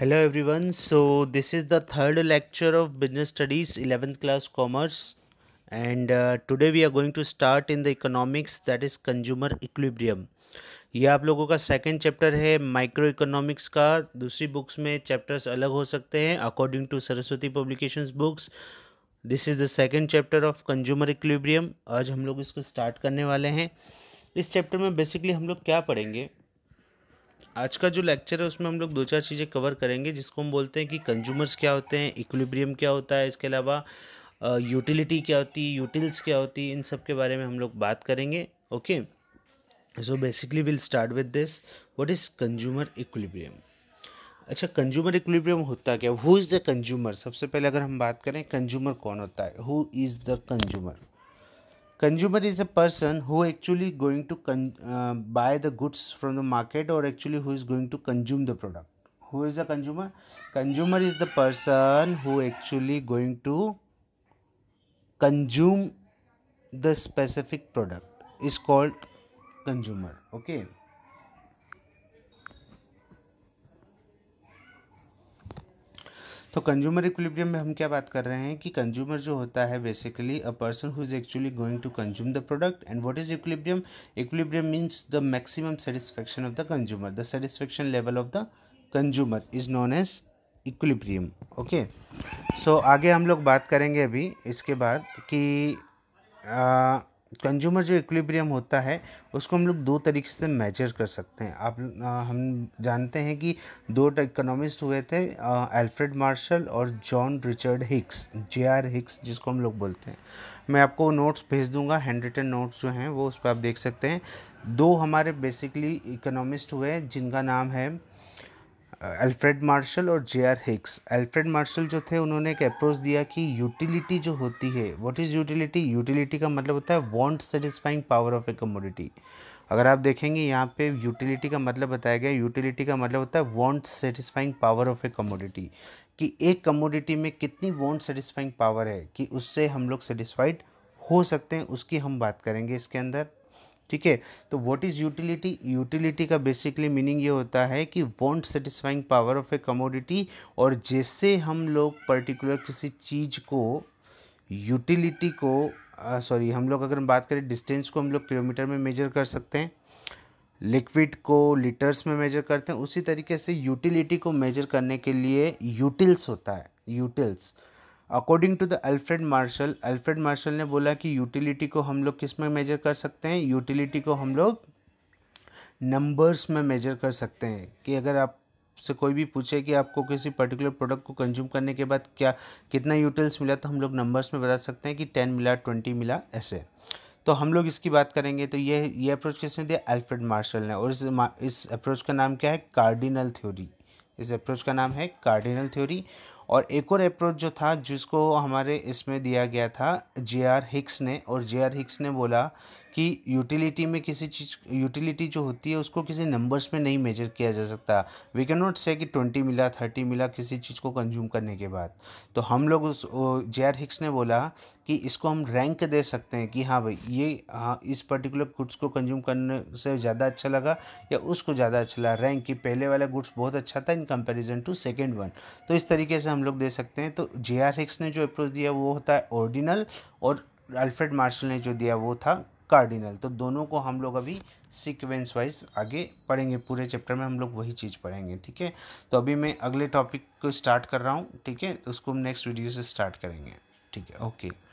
hello everyone so this is the third lecture of business studies eleventh class commerce and today we are going to start in the economics that is consumer equilibrium ये आप लोगों का second chapter है micro economics का दूसरी books में chapters अलग हो सकते हैं according to Saraswati publication books this is the second chapter of consumer equilibrium आज हम लोग इसको स्टार्ट करने वाले हैं इस चैप्टर में बेसिकली हम लोग क्या पढ़ेंगे आज का जो लेक्चर है उसमें हम लोग दो चार चीज़ें कवर करेंगे जिसको हम बोलते हैं कि कंज्यूमर्स क्या होते हैं इक्विलिब्रियम क्या होता है इसके अलावा यूटिलिटी क्या होती है यूटिल्स क्या होती है इन सब के बारे में हम लोग बात करेंगे okay so basically will start with this what is consumer equilibrium अच्छा कंज्यूमर इक्विलिब्रियम होता क्या हु इज़ द कंज्यूमर सबसे पहले अगर हम बात करें कंज्यूमर कौन होता है who is the consumer consumer is a person who actually going to con- uh, buy the goods from the market or actually who is going to consume the product who is the consumer consumer is the person who actually going to consume the specific product is called consumer okay तो consumer equilibrium में हम क्या बात कर रहे हैं कि consumer जो होता है basically a person who is actually going to consume the product and what is equilibrium equilibrium means the maximum satisfaction of the consumer the satisfaction level of the consumer is known as equilibrium okay so आगे हम लोग बात करेंगे अभी इसके बाद कि consumer जो इक्विलिब्रियम होता है उसको हम लोग दो तरीके से मेजर कर सकते हैं आप आ, हम जानते हैं कि दो इकोनॉमिस्ट हुए थे अल्फ्रेड मार्शल और John Richard Hicks J R Hicks जिसको हम लोग बोलते हैं मैं आपको नोट्स भेज दूंगा हैंड रिटन नोट्स जो हैं वो उस पर आप देख सकते हैं दो हमारे बेसिकली इकोनॉमिस्ट हुए जिनका नाम है अल्फ्रेड मार्शल और J R Hicks Alfred Marshall जो थे उन्होंने एक अप्रोच दिया कि यूटिलिटी जो होती है व्हाट इज़ यूटिलिटी यूटिलिटी का मतलब होता है want satisfying power of a commodity अगर आप देखेंगे यहाँ पे यूटिलिटी का मतलब बताया गया यूटिलिटी का मतलब होता है want satisfying power of a commodity कि एक कमोडिटी में कितनी वांट सेटिस्फाइंग पावर है कि उससे हम लोग सेटिस्फाइड हो सकते हैं उसकी हम बात करेंगे इसके अंदर ठीक है तो व्हाट इज़ यूटिलिटी यूटिलिटी का बेसिकली मीनिंग ये होता है कि want satisfying power of a commodity और जैसे हम लोग पर्टिकुलर किसी चीज़ को यूटिलिटी को सॉरी हम लोग अगर हम बात करें डिस्टेंस को हम लोग किलोमीटर में मेजर कर सकते हैं लिक्विड को लीटर्स में मेजर करते हैं उसी तरीके से यूटिलिटी को मेजर करने के लिए यूटिल्स होता है utils according to the Alfred Marshall Alfred Marshall ने बोला कि यूटिलिटी को हम लोग किस में मेजर कर सकते हैं यूटिलिटी को हम लोग नंबर्स में मेजर कर सकते हैं कि अगर आप से कोई भी पूछे कि आपको किसी पर्टिकुलर प्रोडक्ट को कंज्यूम करने के बाद क्या कितना यूटिल्स मिला तो हम लोग नंबर्स में बता सकते हैं कि टेन मिला ट्वेंटी मिला ऐसे तो हम लोग इसकी बात करेंगे तो ये ये अप्रोच किसने दिया अल्फ्रेड मार्शल ने और इस इस अप्रोच का नाम क्या है कार्डिनल थ्योरी इस अप्रोच का नाम है कार्डिनल थ्योरी और एक और अप्रोच जो था जिसको हमारे इसमें दिया गया था जे आर हिक्स ने और जे आर हिक्स ने बोला कि यूटिलिटी में किसी चीज़ यूटिलिटी जो होती है उसको किसी नंबर्स में नहीं मेजर किया जा सकता वी कैन नॉट से कि ट्वेंटी मिला थर्टी मिला किसी चीज़ को कंज्यूम करने के बाद तो हम लोग उस जे आर हिक्स ने बोला कि इसको हम रैंक दे सकते हैं कि हाँ भाई ये हाँ इस पर्टिकुलर गुड्स को कंज्यूम करने से ज़्यादा अच्छा लगा या उसको ज़्यादा अच्छा लगा रैंक कि पहले वाला गुड्स बहुत अच्छा था in comparison to second one तो इस तरीके से हम हम लोग दे सकते हैं तो जे आर हिक्स ने जो अप्रोच दिया वो होता है ऑर्डिनल और अल्फ्रेड मार्शल ने जो दिया वो था कार्डिनल तो दोनों को हम लोग अभी सीक्वेंस वाइज आगे पढ़ेंगे पूरे चैप्टर में हम लोग वही चीज़ पढ़ेंगे ठीक है तो अभी मैं अगले टॉपिक को स्टार्ट कर रहा हूँ ठीक है तो उसको हम नेक्स्ट वीडियो से स्टार्ट करेंगे ठीक है ओके